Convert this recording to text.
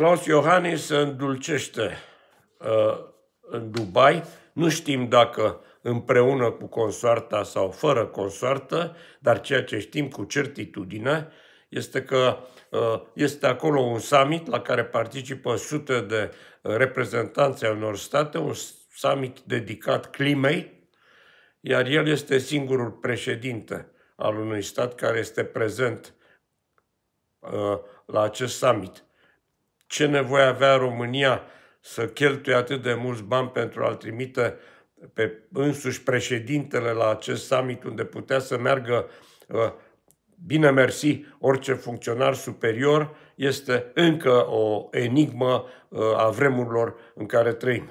Claus Iohannis se îndulcește uh, în Dubai. Nu știm dacă împreună cu consoarta sau fără consoartă, dar ceea ce știm cu certitudine este că ă, este acolo un summit la care participă sute de reprezentanți al unor state, un summit dedicat climei, iar el este singurul președinte al unui stat care este prezent ă, la acest summit ce nevoie avea România să cheltuie atât de mulți bani pentru a-l trimite pe însuși președintele la acest summit unde putea să meargă uh, bine mersi orice funcționar superior, este încă o enigmă uh, a vremurilor în care trăim.